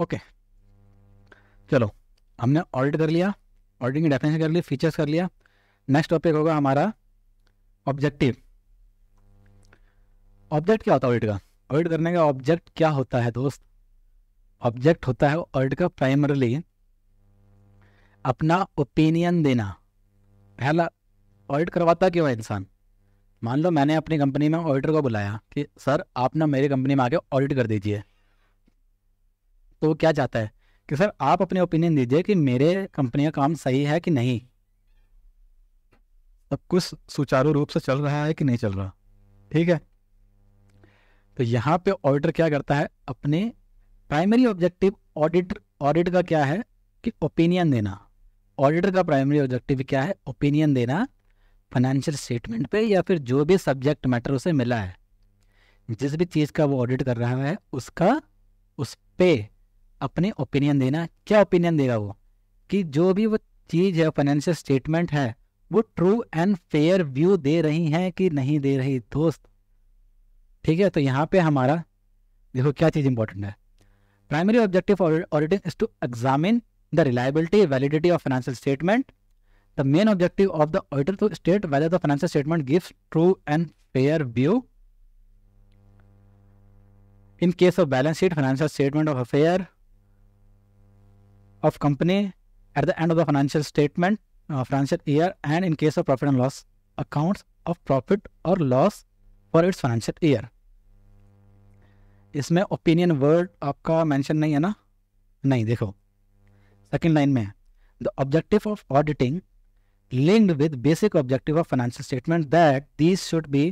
Okay चलो हमने audit कर लिया ऑडिटिंग डेफिनेशन कर ली फीचर्स कर लिया नेक्स्ट टॉपिक होगा हमारा ऑब्जेक्टिव ऑब्जेक्ट क्या होता है ऑडिट का ऑडिट करने का ऑब्जेक्ट क्या होता है दोस्त ऑब्जेक्ट होता है ऑडिट का प्राइमरली अपना ओपिनियन देना पहला ऑडिट करवाता क्यों है इंसान मान लो मैंने अपनी कंपनी में ऑडिटर को बुलाया कि सर आप ना मेरी कंपनी में आके ऑडिट कर दीजिए तो वो क्या चाहता है कि सर आप अपने ओपिनियन दीजिए कि मेरे कंपनी का काम सही है कि नहीं सब कुछ सुचारू रूप से चल रहा है कि नहीं चल रहा ठीक है तो यहाँ पे ऑडिटर क्या करता है अपने प्राइमरी ऑब्जेक्टिव ऑडिट ऑडिट का क्या है कि ओपिनियन देना ऑडिटर का प्राइमरी ऑब्जेक्टिव क्या है ओपिनियन देना फाइनेंशियल स्टेटमेंट पे या फिर जो भी सब्जेक्ट मैटर उसे मिला है जिस भी चीज़ का वो ऑडिट कर रहा है उसका उस पे अपने ओपिनियन देना क्या ओपिनियन देगा वो कि जो भी वो चीज़ है फाइनेंशियल स्टेटमेंट है वो ट्रू एंड फेयर व्यू दे रही हैं कि नहीं दे रही दोस्त ठीक है तो यहाँ पे हमारा देखो क्या चीज़ इंपॉर्टेंट है primary objective auditing is to examine the reliability validity of financial statement the main objective of the auditor to state whether the financial statement gives true and fair view in case of balance sheet financial statement of affair of company at the end of the financial statement, uh, financial year, and in case of profit and loss, accounts of profit or loss for its financial year. इसमें opinion word आपका mention नहीं है ना नहीं देखो second line में है the objective of auditing linked with basic objective of financial statement that this should be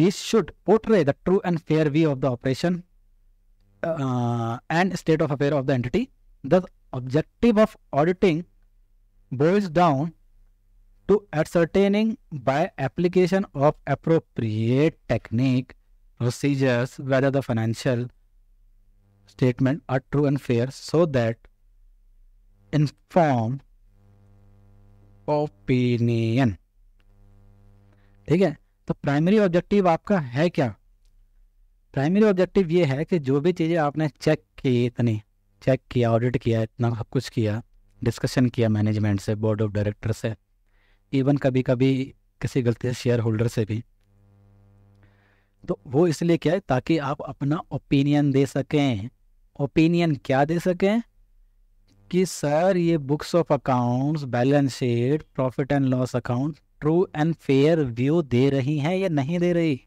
this should portray the true and fair view of the operation and state of affair of the entity The objective of auditing boils down to ascertaining by application of appropriate technique procedures whether the financial statement are true and fair so that informed opinion ठीक है तो primary objective आपका है क्या primary objective ये है कि जो भी चीज़ें आपने चेक की इतनी चेक किया ऑडिट किया इतना सब कुछ किया डिस्कशन किया मैनेजमेंट से बोर्ड ऑफ डायरेक्टर से इवन कभी कभी किसी गलती से शेयर होल्डर से भी तो वो इसलिए क्या है ताकि आप अपना ओपिनियन दे सकें ओपिनियन क्या दे सकें कि सर ये books of accounts balance sheet profit and loss account true and fair view दे रही हैं या नहीं दे रही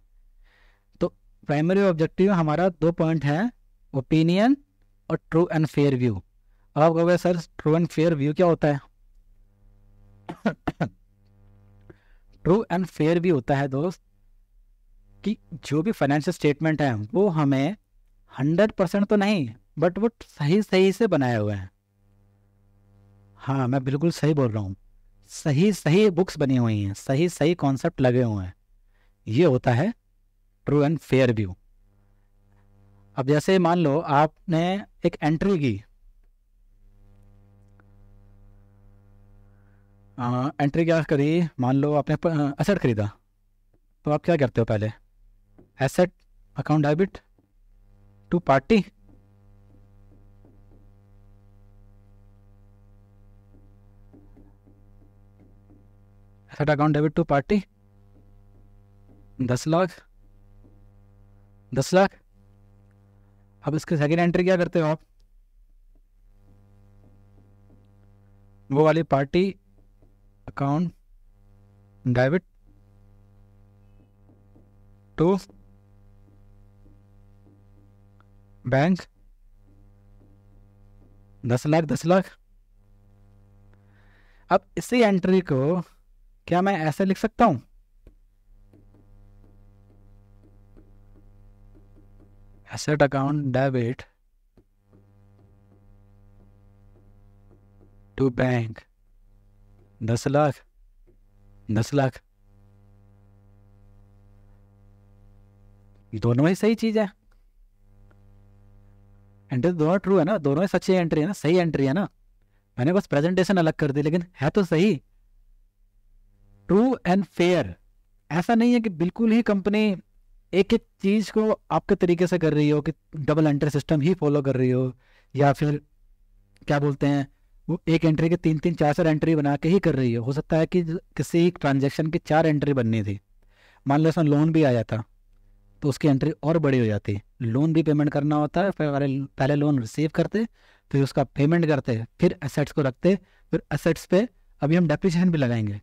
तो प्राइमरी ऑब्जेक्टिव हमारा दो पॉइंट है ओपिनियन और ट्रू एंड फेयर व्यू अब आप कहोगे sir true and fair view क्या होता है ट्रू एंड फेयर व्यू होता है दोस्त कि जो भी फाइनेंशियल स्टेटमेंट है वो हमें हंड्रेड परसेंट तो नहीं बट वो सही सही से बनाया हुआ है हाँ मैं बिल्कुल सही बोल रहा हूँ सही सही बुक्स बनी हुई हैं सही सही कॉन्सेप्ट लगे हुए हैं ये होता है ट्रू एंड फेयर व्यू अब जैसे मान लो आपने एक एंट्री की आ, हाँ, एंट्री क्या करी मान लो आपने एसेट खरीदा तो आप क्या करते हो पहले asset account debit to party asset account debit to party दस लाख दस लाख अब इसके सेकेंड एंट्री क्या करते हो आप वो वाली party account debit to bank दस लाख दस लाख अब इसी एंट्री को क्या मैं ऐसे लिख सकता हूँ asset account debit to bank दस लाख दस लाख दोनों ही सही चीज है एंट्री दोनों ट्रू है ना दोनों ही सच्ची एंट्री है ना सही एंट्री है ना मैंने बस प्रेजेंटेशन अलग कर दी लेकिन है तो सही ट्रू एंड फेयर ऐसा नहीं है कि बिल्कुल ही कंपनी एक एक चीज़ को आपके तरीके से कर रही हो कि डबल एंट्री सिस्टम ही फॉलो कर रही हो या फिर क्या बोलते हैं वो एक एंट्री के तीन तीन चार चार एंट्री बना के ही कर रही हो हो सकता है कि किसी ट्रांजेक्शन की चार एंट्री बननी थी मान लो उसमें लोन भी आ जाता तो उसकी एंट्री और बड़ी हो जाती लोन भी पेमेंट करना होता है फिर हमारे पहले लोन रिसीव करते फिर उसका पेमेंट करते फिर एसेट्स को रखते फिर एसेट्स पे अभी हम डेप्रिसिएशन भी लगाएंगे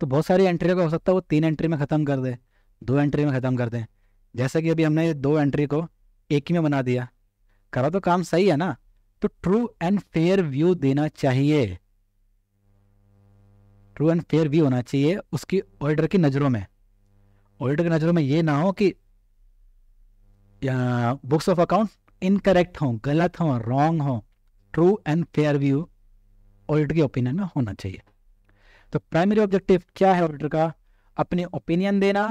तो बहुत सारी एंट्री का हो सकता है वो तीन एंट्री में ख़त्म कर दे दो एंट्री में ख़त्म कर दें जैसा कि अभी हमने दो एंट्री को एक ही में बना दिया करा तो काम सही है ना तो ट्रू एंड फेयर व्यू देना चाहिए ट्रू एंड फेयर व्यू होना चाहिए उसकी ऑर्डर की नज़रों में ऑर्डर की नज़रों में ये ना हो कि बुक्स ऑफ अकाउंट इनकरेक्ट हो गलत हो रॉन्ग हो true and fair view auditor के ओपिनियन में होना चाहिए तो प्राइमरी ऑब्जेक्टिव क्या है ऑडिटर का अपने ओपिनियन देना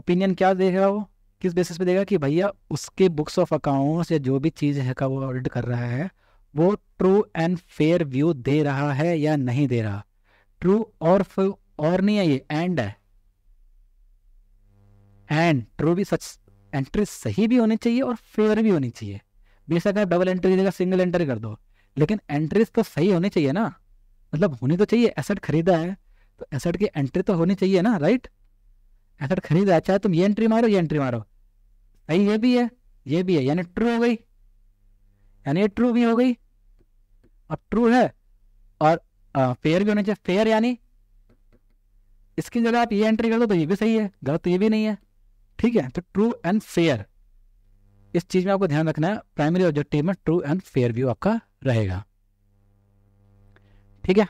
ओपिनियन क्या देगा वो किस बेसिस पे देगा कि भैया उसके बुक्स ऑफ अकाउंट्स या जो भी चीज़ है का वो ऑडिट कर रहा है वो ट्रू एंड फेयर व्यू दे रहा है या नहीं दे रहा ट्रू और और नहीं है ये एंड है एंड ट्रू भी सच एंट्री सही भी होनी चाहिए और फेयर भी होनी चाहिए बेशक आप डबल एंट्री देगा सिंगल एंट्री कर दो लेकिन एंट्रीज तो सही होनी चाहिए ना मतलब होनी तो चाहिए एसेट खरीदा है तो एसेट की एंट्री तो होनी चाहिए ना राइट एसेट तो खरीदा अच्छा, चाहे तुम ये एंट्री मारो ये एंट्री मारो भाई ये भी है ये भी है यानी ट्रू हो गई यानी ये ट्रू भी हो गई और ट्रू है और फेयर भी होना चाहिए फेयर यानी इसकी जगह आप ये एंट्री कर दो तो ये भी सही है गलत तो ये भी नहीं है ठीक है तो ट्रू एंड फेयर इस चीज़ में आपको ध्यान रखना है प्राइमरी ऑब्जेक्टिव में ट्रू एंड फेयर व्यू आपका रहेगा ठीक है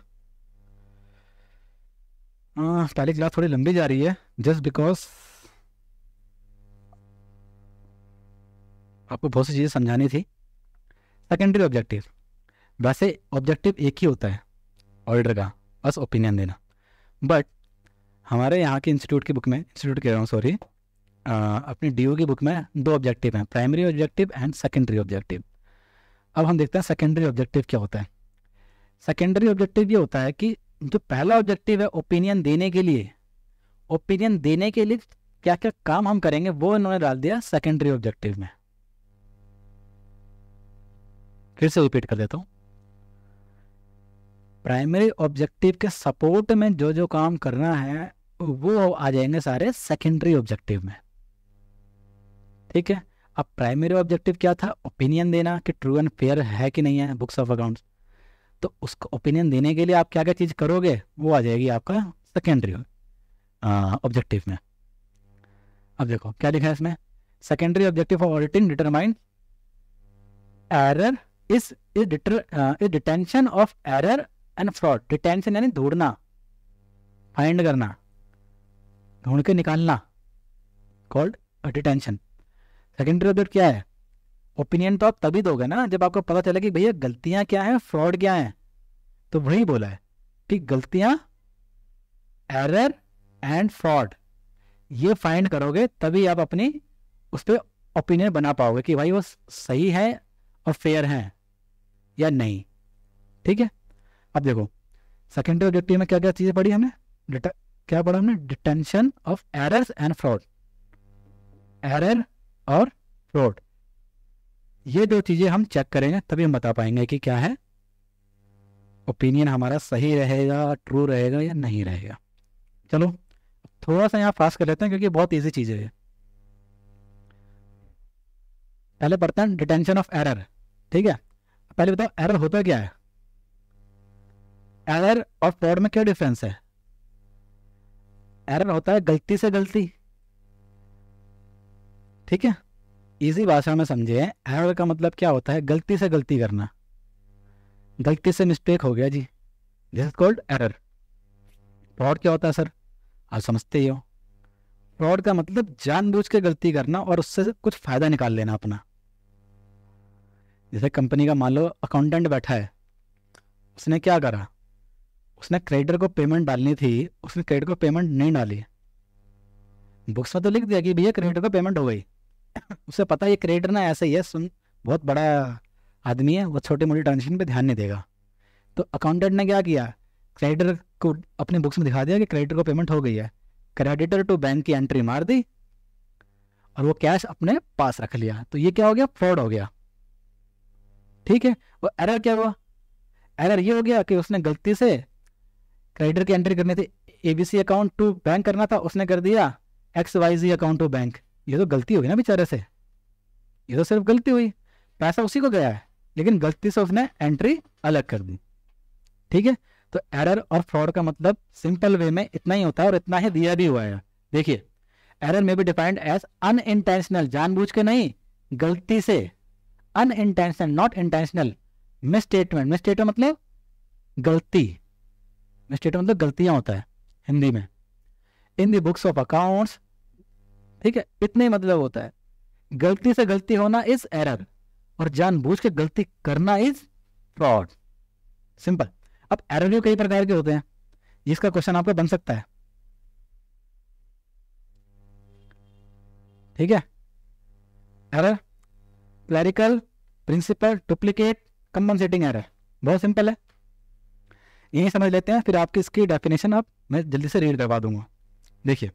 पहली क्लास थोड़ी लंबी जा रही है जस्ट बिकॉज आपको बहुत सी चीज़ें समझानी थी सेकेंडरी ऑब्जेक्टिव वैसे ऑब्जेक्टिव एक ही होता है ऑर्डर का बस ओपिनियन देना बट हमारे यहाँ के इंस्टीट्यूट की बुक में इंस्टीट्यूट कह रहा हूँ सॉरी अपनी डी की बुक में दो ऑब्जेक्टिव हैं primary objective and secondary objective अब हम देखते हैं सेकेंडरी ऑब्जेक्टिव क्या होता है सेकेंडरी ऑब्जेक्टिव ये होता है कि जो पहला ऑब्जेक्टिव है ओपिनियन देने के लिए ओपिनियन देने के लिए क्या क्या काम हम करेंगे वो इन्होंने डाल दिया सेकेंडरी ऑब्जेक्टिव में फिर से रिपीट कर देता हूं प्राइमरी ऑब्जेक्टिव के सपोर्ट में जो जो काम करना है वो आ जाएंगे सारे सेकेंडरी ऑब्जेक्टिव में ठीक है अब प्राइमरी ऑब्जेक्टिव क्या था ओपिनियन देना कि ट्रू एंड फेयर है कि नहीं है बुक्स ऑफ अकाउंट्स तो उसको ओपिनियन देने के लिए आप क्या क्या चीज़ करोगे वो आ जाएगी आपका सेकेंडरी ऑब्जेक्टिव में अब देखो क्या लिखा है इसमें secondary objective of auditing determine error is is detention of error and fraud detention यानी ढूंढना फाइंड करना ढूंढ के निकालना कॉल्ड डिटेंशन सेकेंडरी ऑब्जेक्ट क्या है ओपिनियन तो आप तभी दोगे ना जब आपको पता चले कि भैया गलतियां क्या हैं फ्रॉड क्या है तो वही बोला है कि गलतियां एरर एंड फ्रॉड ये फाइंड करोगे तभी आप अपनी उस पर ओपिनियन बना पाओगे कि भाई वो सही है और फेयर है या नहीं ठीक है अब देखो सेकेंडरी ऑब्जेक्टिव में क्या क्या चीज़ें पढ़ी हमने क्या पढ़ा हमने detention of errors and fraud error और फ्रॉड ये दो चीज़ें हम चेक करेंगे तभी हम बता पाएंगे कि क्या है ओपिनियन हमारा सही रहेगा ट्रू रहेगा या नहीं रहेगा चलो थोड़ा सा यहाँ फास्ट कर लेते हैं क्योंकि बहुत ईजी चीज़ है ये पहले पढ़ते हैं डिटेंशन ऑफ एरर ठीक है पहले बताओ एरर होता क्या है एरर और फ्रॉड में क्या डिफरेंस है एरर होता है गलती से गलती ठीक है इजी भाषा में समझे एरर का मतलब क्या होता है गलती से गलती करना गलती से मिस्टेक हो गया जी this is called error fraud क्या होता है सर आप समझते ही हो फ्रॉड का मतलब जानबूझ के गलती करना और उससे कुछ फ़ायदा निकाल लेना अपना जैसे कंपनी का मान लो अकाउंटेंट बैठा है उसने क्या करा उसने क्रेडिटर को पेमेंट डालनी थी उसने क्रेडिटर को पेमेंट नहीं डाली बुक्स में तो लिख दिया कि भैया क्रेडिटर को पेमेंट हो गई उसे पता ये क्रेडिटर ना ऐसे ही है सुन बहुत बड़ा आदमी है वो छोटे मोटे ट्रांजेक्शन पे ध्यान नहीं देगा तो अकाउंटेंट ने क्या किया क्रेडिटर को अपने बुक्स में दिखा दिया कि क्रेडिटर को पेमेंट हो गई है क्रेडिटर टू बैंक की एंट्री मार दी और वो कैश अपने पास रख लिया तो ये क्या हो गया फ्रॉड हो गया ठीक है वो एरर क्या हुआ एरर ये हो गया कि उसने गलती से क्रेडिटर की एंट्री करनी थी एबीसी अकाउंट टू बैंक करना था उसने कर दिया X Y Z account to bank ये तो गलती होगी ना बेचारे से ये तो सिर्फ गलती हुई पैसा उसी को गया है लेकिन गलती से उसने एंट्री अलग कर दी ठीक है तो एरर और फ्रॉड का मतलब सिंपल वे में इतना ही होता है और इतना ही दिया भी हुआ है देखिए एरर में भी डिफाइंड एज अन इंटेंशनल जानबूझ के नहीं गलती से unintentional not intentional misstatement misstatement मतलब गलती मिस स्टेटमेंट मतलब गलतियां होता है हिंदी में in the books of accounts ठीक है इतने मतलब होता है गलती से गलती होना इज एरर और जानबूझ के गलती करना इज फ्रॉड सिंपल अब एरोव्यू कई प्रकार के होते हैं जिसका क्वेश्चन आपका बन सकता है ठीक है error clerical principle duplicate compensating error बहुत सिंपल है यही समझ लेते हैं फिर आपकी इसकी डेफिनेशन आप मैं जल्दी से रीड करवा दूंगा देखिए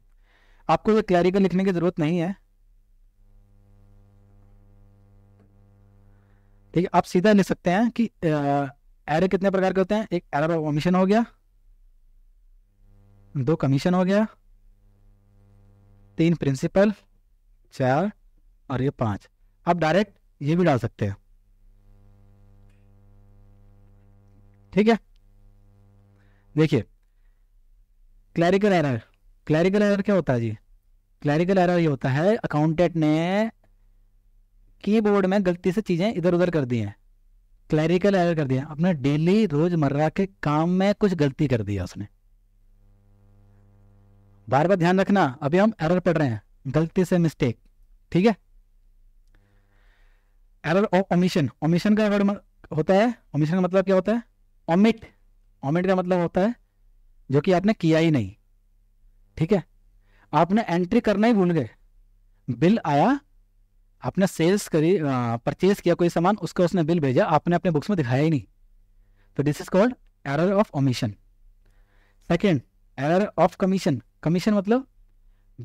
आपको ये क्लैरिकल लिखने की ज़रूरत नहीं है ठीक है आप सीधा लिख सकते हैं कि आ, एरे कितने प्रकार के होते हैं एक एरर ऑफ हो गया दो कमीशन हो गया तीन प्रिंसिपल चार और ये पांच आप डायरेक्ट ये भी डाल सकते हैं ठीक है देखिए क्लैरिकल एरर क्लैरिकल एरर क्या होता है जी क्लैरिकल एरर ये होता है अकाउंटेंट ने कीबोर्ड में गलती से चीज़ें इधर उधर कर दी हैं क्लैरिकल एरर कर दिया अपने डेली रोजमर्रा के काम में कुछ गलती कर दिया उसने बार बार ध्यान रखना अभी हम एरर पढ़ रहे हैं गलती से मिस्टेक ठीक है एरर ऑफ ओमिशन ओमिशन का वर्ड होता है ओमिशन का मतलब क्या होता है ओमिट ओमिट का मतलब होता है जो कि आपने किया ही नहीं ठीक है आपने एंट्री करना ही भूल गए बिल आया आपने सेल्स करी परचेज किया कोई सामान उसका उसने बिल भेजा आपने अपने बुक्स में दिखाया ही नहीं तो this is called error of omission second error of commission commission मतलब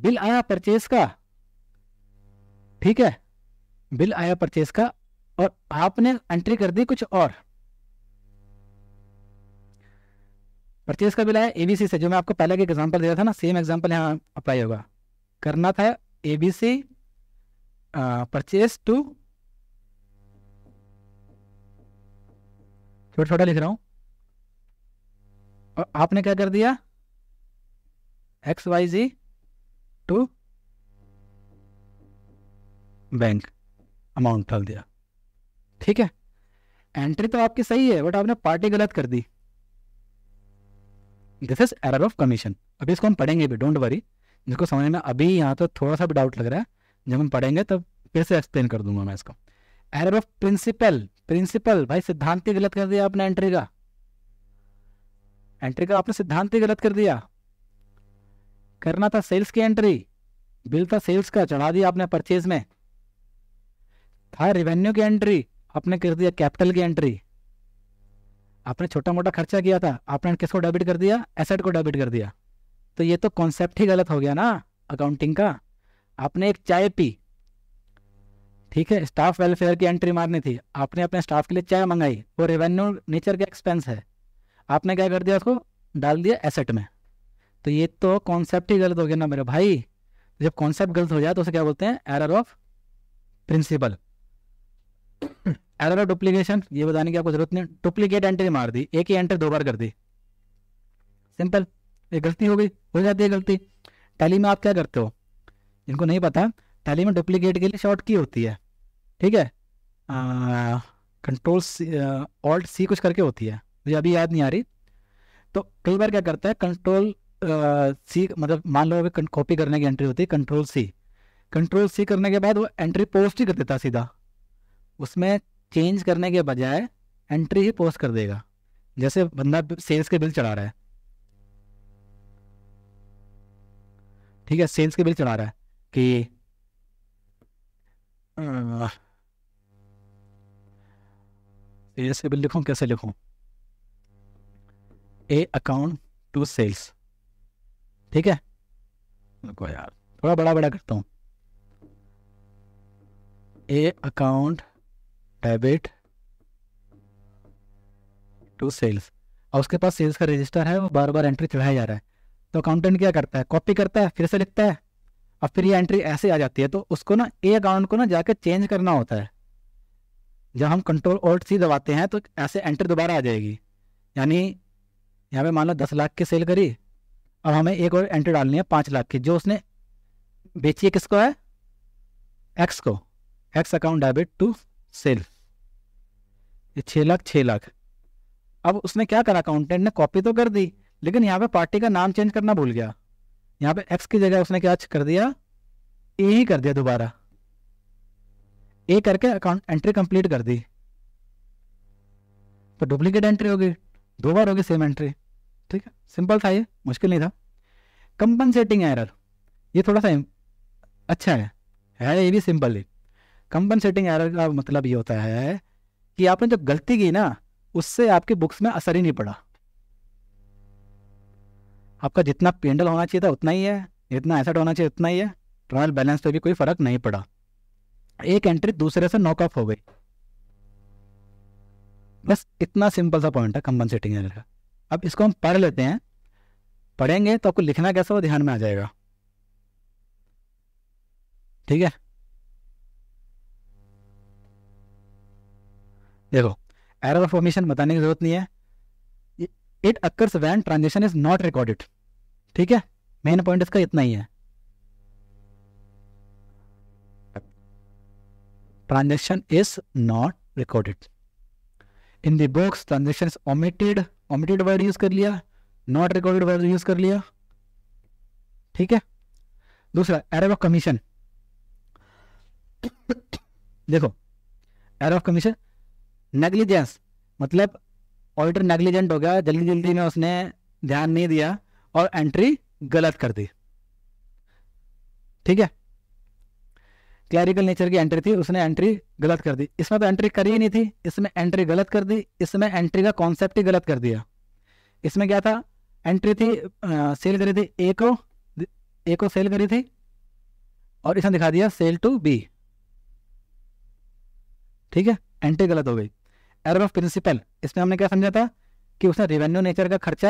बिल आया परचेज का ठीक है बिल आया परचेज का और आपने एंट्री कर दी कुछ और परचेज का बिल आया एबीसी से जो मैं आपको पहले के एग्जांपल दे रहा था ना सेम एग्जांपल यहाँ अप्लाई होगा करना था एबीसी परचेज uh, टू छोटा छोटा लिख रहा हूं और आपने क्या कर दिया X Y Z to bank amount डाल दिया ठीक है एंट्री तो आपकी सही है बट आपने पार्टी गलत कर दी this is error of commission अभी इसको हम पढ़ेंगे भी डोंट वरी जिसको समझ में अभी यहां तो थोड़ा सा भी डाउट लग रहा है जब हम पढ़ेंगे तब फिर से एक्सप्लेन कर दूंगा मैं इसको एरर ऑफ प्रिंसिपल प्रिंसिपल भाई सिद्धांत ही गलत कर दिया आपने एंट्री का एंट्री का आपने सिद्धांत ही गलत कर दिया करना था सेल्स की एंट्री बिल था सेल्स का चढ़ा दिया आपने परचेज में था रेवेन्यू की एंट्री आपने कर दिया कैपिटल की एंट्री आपने छोटा मोटा खर्चा किया था आपने किसको डेबिट कर दिया एसेट को डेबिट कर दिया तो ये तो कॉन्सेप्ट ही गलत हो गया ना अकाउंटिंग का आपने एक चाय पी ठीक है स्टाफ वेलफेयर की एंट्री मारनी थी आपने अपने स्टाफ के लिए चाय मंगाई वो रेवेन्यू नेचर का एक्सपेंस है आपने क्या कर दिया उसको डाल दिया एसेट में तो ये तो कॉन्सेप्ट ही गलत हो गया ना मेरे भाई जब कॉन्सेप्ट गलत हो जाए तो उसे क्या बोलते हैं error of principle error of duplication ये बताने की आपको जरूरत नहीं डुप्लीकेट एंट्री मार दी एक ही एंट्री दो बार कर दी सिंपल ये गलती हो गई हो जाती है गलती टैली में आप क्या करते हो जिनको नहीं पता टैली में डुप्लीकेट के लिए शॉर्ट की होती है ठीक है कंट्रोल ऑल्ट सी कुछ करके होती है मुझे अभी याद नहीं आ रही तो कई बार क्या करता है कंट्रोल सी मतलब मान लो अभी कॉपी करने की एंट्री होती है कंट्रोल सी कंट्रोल सी करने के बाद वो एंट्री पोस्ट ही कर देता सीधा उसमें चेंज करने के बजाय एंट्री ही पोस्ट कर देगा जैसे बंदा सेल्स के बिल चढ़ा रहा है ठीक है सेल्स के बिल चढ़ा रहा है कि ऐसे भी लिखूँ कैसे लिखूँ ए अकाउंट टू सेल्स ठीक है देखो यार थोड़ा बड़ा बड़ा करता हूँ A account debit to sales और उसके पास सेल्स का रजिस्टर है वो बार बार एंट्री चढ़ाया जा रहा है तो अकाउंटेंट क्या करता है कॉपी करता है फिर से लिखता है अब फिर ये एंट्री ऐसे आ जाती है तो उसको ना ए अकाउंट को ना जाके चेंज करना होता है जब हम कंट्रोल ओल्ट सी दबाते हैं तो ऐसे एंट्री दोबारा आ जाएगी यानी यहाँ पे मान लो दस लाख की सेल करी अब हमें एक और एंट्री डालनी है पाँच लाख की जो उसने बेची है किसको है एक्स को X account debit to sale ये छः लाख छः लाख अब उसने क्या करा अकाउंटेंट ने कॉपी तो कर दी लेकिन यहाँ पे पार्टी का नाम चेंज करना भूल गया यहाँ पे एक्स की जगह उसने क्या कर दिया ए ही कर दिया दोबारा ए करके अकाउंट एंट्री कंप्लीट कर दी तो डुप्लीकेट एंट्री होगी दो बार होगी सेम एंट्री ठीक है सिंपल था ये मुश्किल नहीं था कंपनसेटिंग एरर ये थोड़ा सा अच्छा है है ये भी सिंपल ही कंपनसेटिंग एरर का मतलब ये होता है कि आपने जो गलती की ना उससे आपकी बुक्स में असर ही नहीं पड़ा आपका जितना पेंडल होना चाहिए था उतना ही है जितना एसेट होना चाहिए उतना ही है ट्रायल बैलेंस पे भी कोई फर्क नहीं पड़ा एक एंट्री दूसरे से नॉक ऑफ हो गई बस इतना सिंपल सा पॉइंट है कंपनसेटिंग एरर का अब इसको हम पढ़ लेते हैं पढ़ेंगे तो आपको लिखना कैसा वो ध्यान में आ जाएगा ठीक है देखो एरर ऑफ फॉर्मेशन बताने की जरूरत नहीं है it occurs when transaction is not recorded ठीक है मेन पॉइंट इसका इतना ही है transaction is not recorded in the books transaction is omitted omitted word use कर लिया नॉट रिकॉर्डेड वर्ड यूज कर लिया ठीक है दूसरा एर ऑफ कमीशन देखो एर ऑफ कमीशन नेग्लिजेंस मतलब ऑडिटर नेग्लिजेंट हो गया जल्दी जल्दी में उसने ध्यान नहीं दिया और एंट्री गलत कर दी ठीक है क्लैरिकल नेचर की एंट्री थी उसने एंट्री गलत कर दी इसमें तो एंट्री करी ही नहीं थी इसमें एंट्री गलत कर दी इसमें एंट्री का कॉन्सेप्ट ही गलत कर दिया इसमें क्या था एंट्री थी आ, सेल करी थी ए को ए को सेल करी थी और इसने दिखा दिया सेल टू बी ठीक है एंट्री गलत हो गई एरर ऑफ प्रिंसिपल इसमें हमने क्या समझा था कि उसने रेवेन्यू नेचर का खर्चा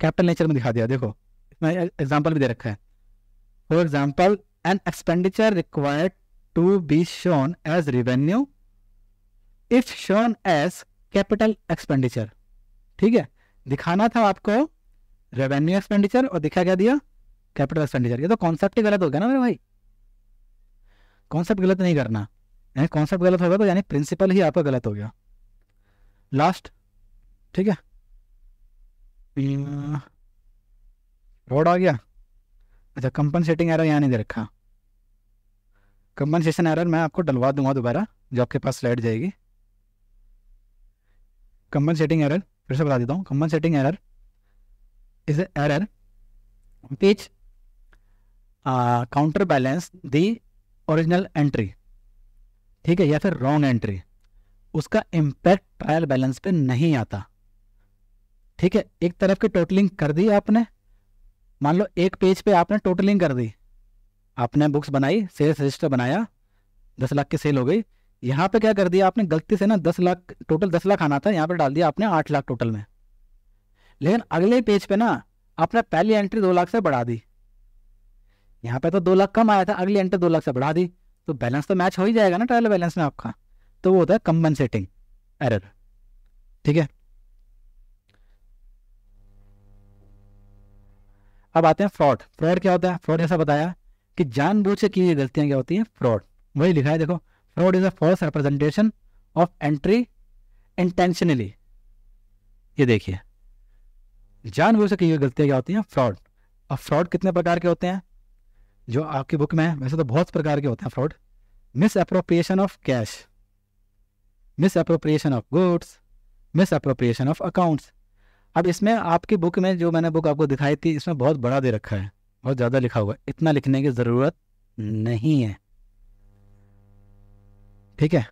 कैपिटल नेचर में दिखा दिया देखो इसमें एग्जाम्पल भी दे रखा है for example an expenditure required to be shown as revenue if shown as capital expenditure ठीक है दिखाना था आपको रेवेन्यू एक्सपेंडिचर और दिखा क्या दिया कैपिटल एक्सपेंडिचर ये तो कॉन्सेप्ट ही गलत हो गया ना मेरे भाई कॉन्सेप्ट गलत नहीं करना यानी कॉन्सेप्ट गलत होगा तो यानी प्रिंसिपल ही आपका गलत हो गया लास्ट ठीक है रोड hmm. आ गया अच्छा कंपनसेटिंग एरर यहाँ नहीं दे रखा कंपनसेशन एरर मैं आपको डलवा दूंगा दोबारा जो आपके पास स्लाइड जाएगी कंपनसेटिंग एरर फिर से बता देता हूँ compensating error is a error which counter balance the original entry ठीक है या फिर रॉन्ग एंट्री उसका इम्पैक्ट ट्रायल बैलेंस पे नहीं आता ठीक है एक तरफ की टोटलिंग कर दी आपने मान लो एक पेज पे आपने टोटलिंग कर दी आपने बुक्स बनाई सेल्स रजिस्टर बनाया दस लाख की सेल हो गई यहाँ पे क्या कर दिया आपने गलती से ना दस लाख टोटल दस लाख आना था यहाँ पे डाल दिया आपने आठ लाख टोटल में लेकिन अगले पेज पे ना आपने पहली एंट्री दो लाख से बढ़ा दी यहाँ पे तो दो लाख कम आया था अगली एंट्री दो लाख से बढ़ा दी तो बैलेंस तो मैच हो ही जाएगा ना ट्रायल बैलेंस में आपका तो वो होता है कंपनसेटिंग एरर ठीक है अब आते हैं फ्रॉड फ्रॉड क्या होता है फ्रॉड जैसा बताया कि जानबूझ से की गलतियां क्या होती हैं फ्रॉड वही लिखा है देखो fraud is a false representation of entry intentionally ये देखिए जानबूझ से की गई गलतियां क्या होती हैं फ्रॉड अब फ्रॉड कितने प्रकार के होते हैं जो आपकी बुक में है वैसे तो बहुत प्रकार के होते हैं fraud misappropriation of cash misappropriation of goods misappropriation of accounts अब इसमें आपकी बुक में जो मैंने बुक आपको दिखाई थी इसमें बहुत बड़ा दे रखा है बहुत ज़्यादा लिखा हुआ है इतना लिखने की ज़रूरत नहीं है ठीक है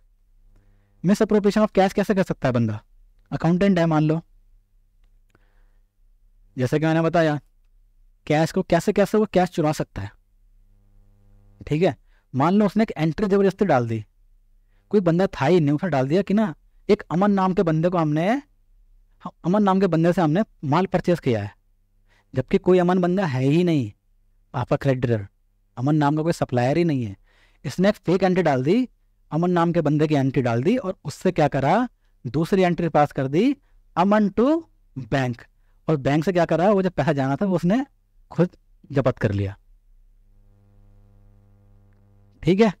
मिसअप्रोप्रिएशन ऑफ कैश कैसे कर सकता है बंदा अकाउंटेंट है मान लो जैसे कि मैंने बताया कैश को कैसे कैसे वो कैश चुरा सकता है ठीक है मान लो उसने एक एंट्री ज़बरदस्ती डाल दी कोई बंदा था ही नहीं उसने डाल दिया कि ना एक अमन नाम के बंदे को हमने हाँ, अमन नाम के बंदे से हमने माल परचेस किया है जबकि कोई अमन बंदा है ही नहीं आपका क्रेडिटर अमन नाम का कोई सप्लायर ही नहीं है इसने एक फेक एंट्री डाल दी अमन नाम के बंदे की एंट्री डाल दी और उससे क्या करा दूसरी एंट्री पास कर दी अमन टू बैंक और बैंक से क्या करा वो जब पैसा जाना था वो उसने खुद जबत कर लिया ठीक है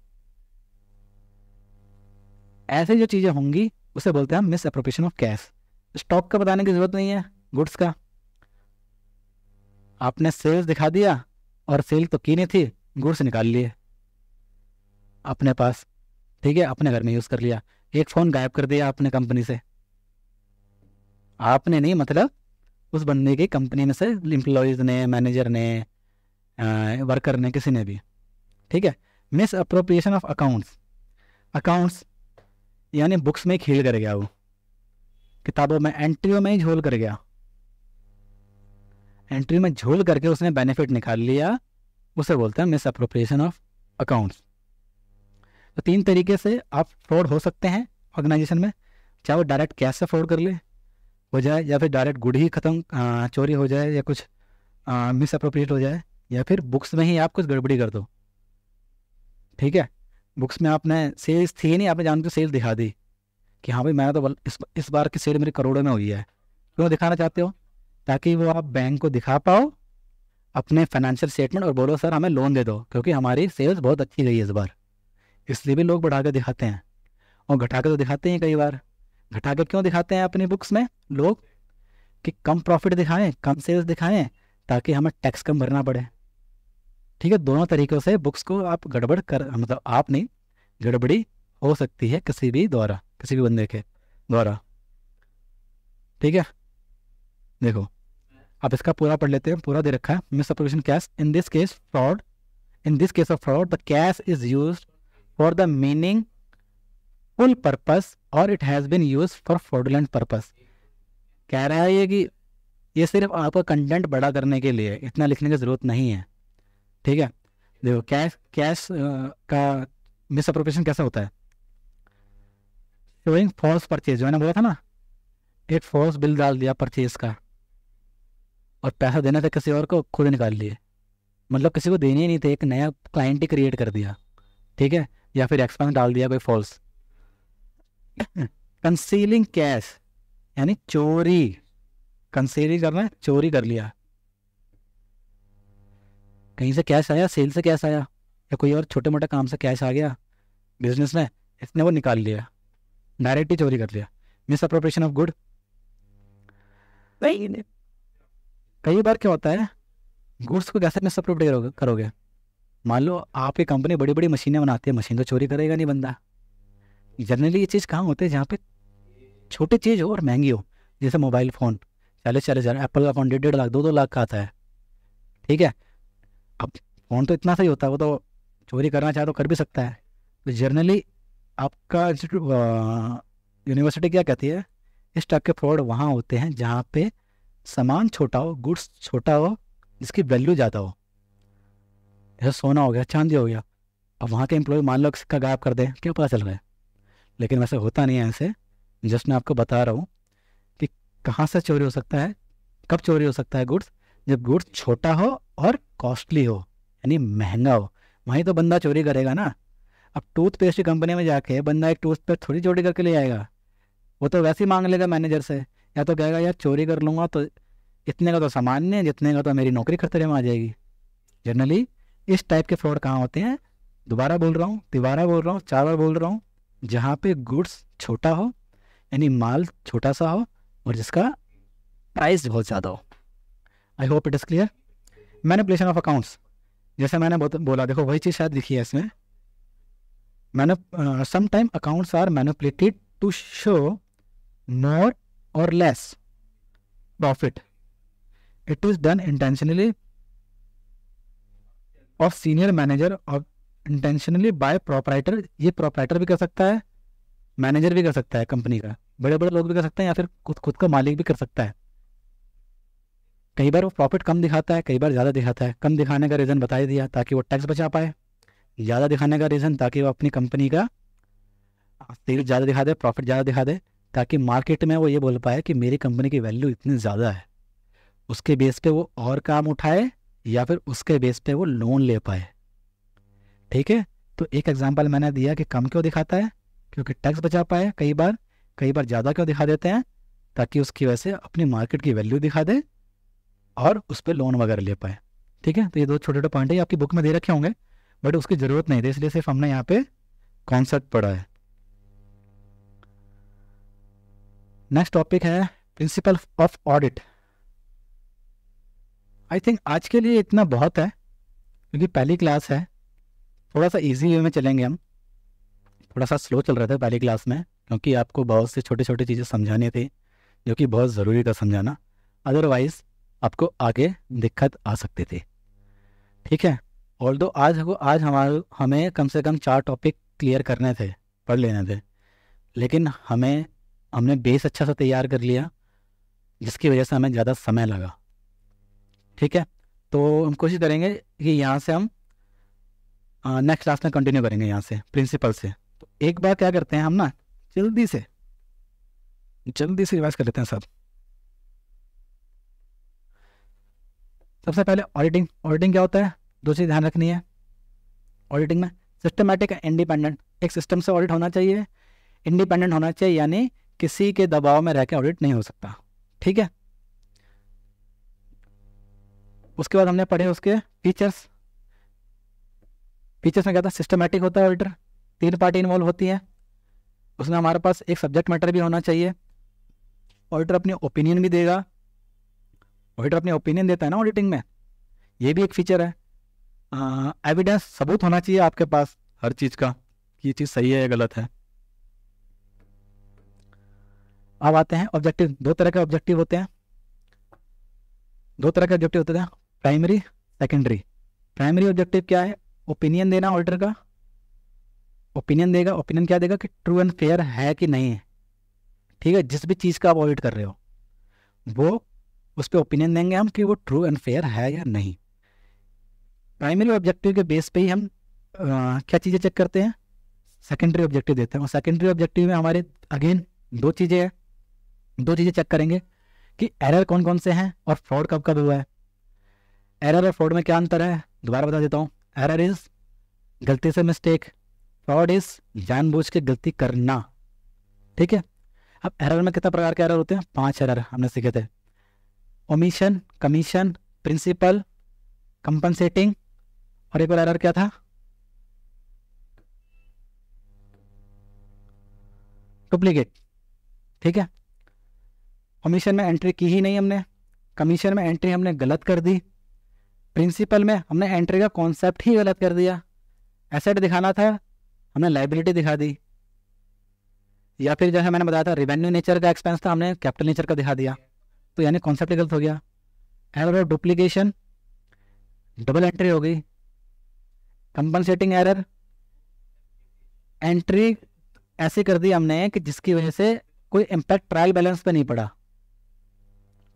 ऐसे जो चीज़ें होंगी उसे बोलते हैं हम misappropriation of cash stock का बताने की जरूरत नहीं है गुड्स का आपने सेल्स दिखा दिया और सेल तो की नहीं थी गुड्स निकाल लिए अपने पास ठीक है अपने घर में यूज़ कर लिया एक फ़ोन गायब कर दिया आपने कंपनी से आपने नहीं मतलब उस बंदे की कंपनी में से एम्प्लॉयज़ ने मैनेजर ने वर्कर ने किसी ने भी ठीक है misappropriation of accounts accounts यानी बुक्स में खेल कर गया वो किताबों में एंट्रियों में ही झोल कर गया एंट्री में झोल करके उसने बेनिफिट निकाल लिया उसे बोलते हैं मिस अप्रोप्रिएशन ऑफ अकाउंट्स तो तीन तरीके से आप फ्रॉड हो सकते हैं ऑर्गेनाइजेशन में चाहे वो डायरेक्ट कैश से फ्रॉड कर ले हो जाए या फिर डायरेक्ट गुड ही ख़त्म चोरी हो जाए या कुछ मिस अप्रोप्रिएट हो जाए या फिर बुक्स में ही आप कुछ गड़बड़ी कर दो ठीक है बुक्स में आपने सेल्स थी नहीं आपने जान सेल्स दिखा दी कि हाँ भाई मैंने तो इस इस बार की सेल मेरी करोड़ों में हुई है क्यों तो दिखाना चाहते हो ताकि वो आप बैंक को दिखा पाओ अपने फाइनेंशियल स्टेटमेंट और बोलो सर हमें लोन दे दो क्योंकि हमारी सेल्स बहुत अच्छी गई है इस बार इसलिए भी लोग बढ़ा के दिखाते हैं और घटा के तो दिखाते हैं कई बार घटा के क्यों दिखाते हैं अपनी बुक्स में लोग कि कम प्रॉफिट दिखाएं कम सेल्स दिखाएं ताकि हमें टैक्स कम भरना पड़े ठीक है दोनों तरीकों से बुक्स को आप गड़बड़ कर मतलब आप नहीं गड़बड़ी हो सकती है किसी भी द्वारा किसी भी बंदे के द्वारा ठीक है देखो आप इसका पूरा पढ़ लेते हैं पूरा दे रखा है misappropriation cash in this case fraud in this case of fraud the cash is use for the meaningful purpose और it has been use for fraudulent purpose कह रहा है ये कि ये सिर्फ आपका कंटेंट बड़ा करने के लिए इतना लिखने की ज़रूरत नहीं है ठीक है देखो कैश कैश का मिस अप्रोप्रिएशन कैसा होता है शोइंग फॉल्स परचेज जो मैंने बोला था ना एक फॉल्स बिल डाल दिया परचेज का और पैसा देना था किसी और को खुद निकाल लिए मतलब किसी को देने ही नहीं थे एक नया क्लाइंट ही क्रिएट कर दिया ठीक है या फिर एक्सपेंस डाल दिया कोई फॉल्स कंसीलिंग कैश यानी चोरी कंसीलिंग करना चोरी कर लिया कहीं से कैश आया सेल से कैश आया या कोई और छोटे मोटे काम से कैश आ गया बिजनेस में इसने वो निकाल लिया डायरेक्टली चोरी कर लिया मिस अप्रोप्रेशन ऑफ गुड कई बार क्या होता है गुड्स को कैसे मिस अप्रोप्रेट करोगे मान लो आपकी कंपनी बड़ी बड़ी मशीनें बनाती है मशीन तो चोरी करेगा नहीं बंदा जनरली ये चीज़ कहाँ होती है जहाँ पे छोटी चीज़ हो और महंगी हो जैसे मोबाइल फ़ोन चालीस चालीस हज़ार एप्पल का फ़ोन डेढ़ डेढ़ लाख दो दो लाख का आता है ठीक है अब फ़ोन तो इतना सही होता है वो तो चोरी करना चाहे तो कर भी सकता है तो जर्नली आपका यूनिवर्सिटी क्या कहती है इस टाइप के फ्रॉड वहाँ होते हैं जहाँ पे सामान छोटा हो गुड्स छोटा हो जिसकी वैल्यू ज़्यादा हो जैसे सोना हो गया चांदी हो गया अब वहाँ के एम्प्लॉय मान लो सिक्का गायब कर दें क्या पता चल रहा है लेकिन वैसे होता नहीं है ऐसे जस्ट मैं आपको बता रहा हूँ कि कहाँ से चोरी हो सकता है कब चोरी हो सकता है गुड्स जब गुड्स छोटा हो और कॉस्टली हो यानी महंगा हो वहीं तो बंदा चोरी करेगा ना अब टूथपेस्ट की कंपनी में जाके बंदा एक टूथपेस्ट थोड़ी चोरी करके ले आएगा वो तो वैसे ही मांग लेगा मैनेजर से या तो कहेगा यार चोरी कर लूँगा तो इतने का तो सामान नहीं है जितने का तो मेरी नौकरी खतरे में आ जाएगी जनरली इस टाइप के फ्रॉड कहाँ होते हैं दोबारा बोल रहा हूँ तिबारा बोल रहा हूँ चार बार बोल रहा हूँ जहाँ पे गुड्स छोटा हो यानी माल छोटा सा हो और जिसका प्राइस बहुत ज़्यादा हो I hope it is clear manipulation of accounts जैसे मैंने बोला देखो वही चीज़ शायद लिखी है इसमें मैंने sometime accounts are manipulated to show more or less profit it is done intentionally of senior manager of intentionally by proprietor ये प्रोपराइटर भी कर सकता है मैनेजर भी कर सकता है कंपनी का बड़े बड़े लोग भी कर सकते हैं या फिर खुद खुद का मालिक भी कर सकता है कई बार वो प्रॉफिट कम दिखाता है कई बार ज़्यादा दिखाता है कम दिखाने का रीज़न बता दिया ताकि वो टैक्स बचा पाए ज़्यादा दिखाने का रीज़न ताकि वो अपनी कंपनी का सेल ज़्यादा दिखा दे प्रॉफिट ज़्यादा दिखा दे ताकि मार्केट में वो ये बोल पाए कि मेरी कंपनी की वैल्यू इतनी ज़्यादा है उसके बेस पे वो और काम उठाए या फिर उसके बेस पे वो लोन ले पाए ठीक है तो एक एग्जाम्पल मैंने दिया कि कम क्यों दिखाता है क्योंकि टैक्स बचा पाए कई बार कई बार ज़्यादा क्यों दिखा देते हैं ताकि उसकी वजह से अपनी मार्केट की वैल्यू दिखा दें और उस पर लोन वगैरह ले पाए ठीक है तो ये दो छोटे छोटे पॉइंट है आपकी बुक में दे रखे होंगे बट उसकी ज़रूरत नहीं थी तो इसलिए सिर्फ हमने यहाँ पे कॉन्सेप्ट पढ़ा है नेक्स्ट टॉपिक है principle of audit I think आज के लिए इतना बहुत है क्योंकि पहली क्लास है थोड़ा सा इजी वे में चलेंगे हम थोड़ा सा स्लो चल रहा था पहली क्लास में क्योंकि आपको बहुत से छोटे छोटे चीज़ें समझानी थी जो कि बहुत ज़रूरी था समझाना अदरवाइज़ आपको आगे दिक्कत आ सकती थी ठीक है और दो आज हमको आज हमारे हमें कम से कम चार टॉपिक क्लियर करने थे पढ़ लेने थे लेकिन हमें हमने बेस अच्छा सा तैयार कर लिया जिसकी वजह से हमें ज़्यादा समय लगा ठीक है तो हम कोशिश करेंगे कि यहाँ से हम नेक्स्ट क्लास में कंटिन्यू करेंगे यहाँ से प्रिंसिपल से तो एक बार क्या करते हैं हम ना जल्दी से जल्दी से रिवाइज कर लेते हैं सब सबसे पहले ऑडिटिंग ऑडिटिंग क्या होता है दो चीज़ ध्यान रखनी है ऑडिटिंग में सिस्टमेटिक इंडिपेंडेंट एक सिस्टम से ऑडिट होना चाहिए इंडिपेंडेंट होना चाहिए यानी किसी के दबाव में रह के ऑडिट नहीं हो सकता ठीक है उसके बाद हमने पढ़े उसके फीचर्स फीचर्स में क्या था सिस्टमेटिक होता है ऑडिटर तीन पार्टी इन्वॉल्व होती है उसमें हमारे पास एक सब्जेक्ट मैटर भी होना चाहिए ऑडिटर अपनी ओपिनियन भी देगा ऑडिटर अपने ओपिनियन देता है ना ऑडिटिंग में ये भी एक फीचर है एविडेंस सबूत होना चाहिए आपके पास हर चीज़ का कि ये चीज़ सही है या गलत है अब आते हैं ऑब्जेक्टिव दो तरह के ऑब्जेक्टिव होते हैं दो तरह के ऑब्जेक्टिव होते हैं प्राइमरी सेकेंडरी प्राइमरी ऑब्जेक्टिव क्या है ओपिनियन देना ऑडिटर का ओपिनियन देगा ओपिनियन क्या देगा कि ट्रू एंड फेयर है कि नहीं है ठीक है जिस भी चीज़ का आप ऑडिट कर रहे हो वो उस पर ओपिनियन देंगे हम कि वो ट्रू एंड फेयर है या नहीं प्राइमरी ऑब्जेक्टिव के बेस पे ही हम आ, क्या चीज़ें चेक करते हैं सेकेंडरी ऑब्जेक्टिव देते हैं और सेकेंडरी ऑब्जेक्टिव में हमारे अगेन दो चीज़ें हैं दो चीज़ें चेक करेंगे कि एरर कौन कौन से हैं और फ्रॉड कब कब हुआ है एरर और फ्रॉड में क्या अंतर है दोबारा बता देता हूँ एरर इज़ गलती से मिस्टेक फ्रॉड इज़ जानबूझ के गलती करना ठीक है अब एरर में कितना प्रकार के एरर होते हैं पांच एरर हमने सीखे थे ओमिशन कमीशन प्रिंसिपल कंपनसेटिंग और एक और एरर क्या था डुप्लीकेट ठीक है कमीशन में एंट्री की ही नहीं हमने कमीशन में एंट्री हमने गलत कर दी प्रिंसिपल में हमने एंट्री का कॉन्सेप्ट ही गलत कर दिया एसेट दिखाना था हमने लाइबिलिटी दिखा दी या फिर जैसे मैंने बताया था रिवेन्यू नेचर का एक्सपेंस था हमने कैपिटल नेचर का दिखा दिया तो यानी कॉन्सेप्ट गलत हो गया error of duplication double entry हो गई कंपनसेटिंग एरर एंट्री ऐसी कर दी हमने कि जिसकी वजह से कोई इम्पैक्ट ट्रायल बैलेंस पे नहीं पड़ा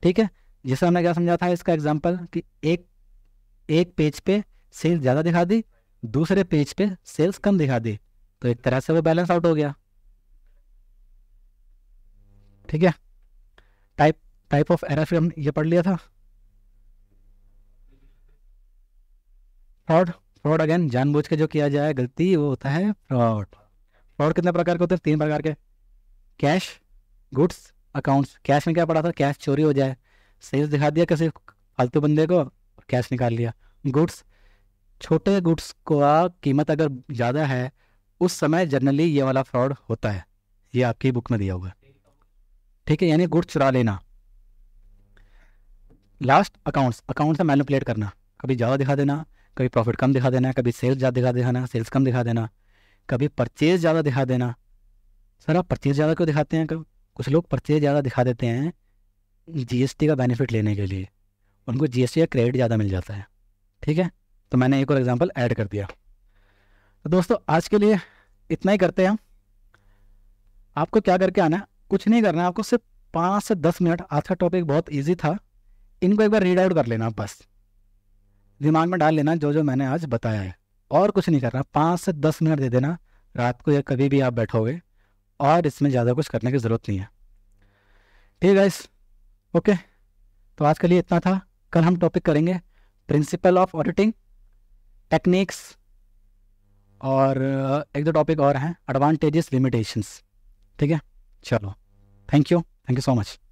ठीक है जैसे हमने क्या समझा था इसका एग्जांपल कि एक एक पेज पे सेल्स ज़्यादा दिखा दी दूसरे पेज पे सेल्स कम दिखा दी तो एक तरह से वो बैलेंस आउट हो गया ठीक है टाइप टाइप ऑफ एरर फिर हम ये पढ़ लिया था फ्रॉड फ्रॉड अगेन जानबूझ के जो किया जाए गलती वो होता है फ्रॉड फ्रॉड कितने प्रकार के होते हैं तीन प्रकार के कैश गुड्स अकाउंट्स कैश में क्या पड़ा था कैश चोरी हो जाए सेल्स दिखा दिया किसी फालतू बंदे को कैश निकाल लिया गुड्स छोटे गुड्स का कीमत अगर ज़्यादा है उस समय जनरली ये वाला फ्रॉड होता है ये आपकी बुक में दिया हुआ है ठीक है यानी गुड्स चुरा लेना लास्ट अकाउंट्स अकाउंट्स से मैनुपलेट करना कभी ज़्यादा दिखा देना कभी प्रॉफिट कम दिखा देना कभी सेल्स ज़्यादा दिखा देना सेल्स कम दिखा देना कभी परचेज ज़्यादा दिखा देना सर आप परचेज ज़्यादा क्यों दिखाते हैं कुछ लोग परचेज ज़्यादा दिखा देते हैं जीएसटी का बेनिफिट लेने के लिए उनको जीएसटी का क्रेडिट ज़्यादा मिल जाता है ठीक है तो मैंने एक और एग्जांपल ऐड कर दिया तो दोस्तों आज के लिए इतना ही करते हैं आपको क्या करके आना है कुछ नहीं करना है आपको सिर्फ पाँच से दस मिनट आज का टॉपिक बहुत ईजी था इनको एक बार रीड आउट कर लेना बस दिमाग में डाल लेना जो जो मैंने आज बताया है और कुछ नहीं करना पाँच से दस मिनट दे देना रात को या कभी भी आप बैठोगे और इसमें ज़्यादा कुछ करने की ज़रूरत नहीं है ठीक है इस ओके तो आज के लिए इतना था कल हम टॉपिक करेंगे प्रिंसिपल ऑफ ऑडिटिंग टेक्निक्स और एक दो टॉपिक और हैं एडवांटेजेस लिमिटेशंस ठीक है चलो thank you thank you so much